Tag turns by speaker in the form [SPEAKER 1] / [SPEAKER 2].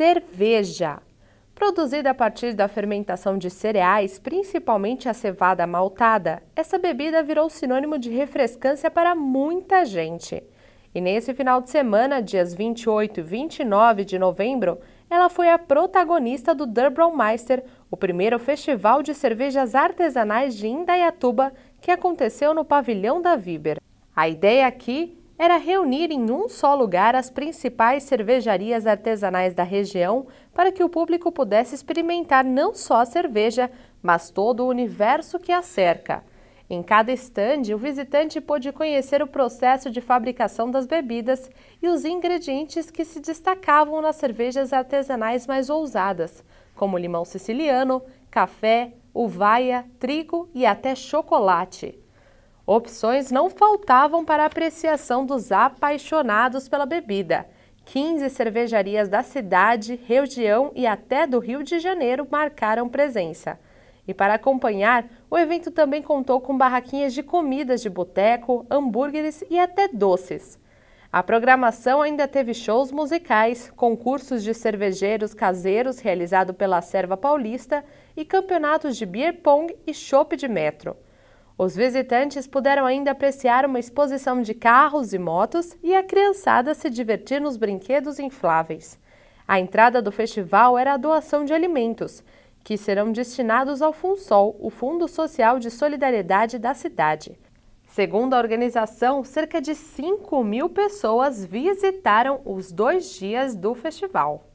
[SPEAKER 1] cerveja. Produzida a partir da fermentação de cereais, principalmente a cevada maltada, essa bebida virou sinônimo de refrescância para muita gente. E nesse final de semana, dias 28 e 29 de novembro, ela foi a protagonista do Meister, o primeiro festival de cervejas artesanais de Indaiatuba, que aconteceu no pavilhão da Viber. A ideia aqui era reunir em um só lugar as principais cervejarias artesanais da região para que o público pudesse experimentar não só a cerveja, mas todo o universo que a cerca. Em cada estande, o visitante pôde conhecer o processo de fabricação das bebidas e os ingredientes que se destacavam nas cervejas artesanais mais ousadas, como limão siciliano, café, uvaia, trigo e até chocolate. Opções não faltavam para apreciação dos apaixonados pela bebida. 15 cervejarias da cidade, região e até do Rio de Janeiro marcaram presença. E para acompanhar, o evento também contou com barraquinhas de comidas de boteco, hambúrgueres e até doces. A programação ainda teve shows musicais, concursos de cervejeiros caseiros realizado pela Serva Paulista e campeonatos de beer pong e chopp de metro. Os visitantes puderam ainda apreciar uma exposição de carros e motos e a criançada se divertir nos brinquedos infláveis. A entrada do festival era a doação de alimentos, que serão destinados ao FUNSOL, o Fundo Social de Solidariedade da cidade. Segundo a organização, cerca de 5 mil pessoas visitaram os dois dias do festival.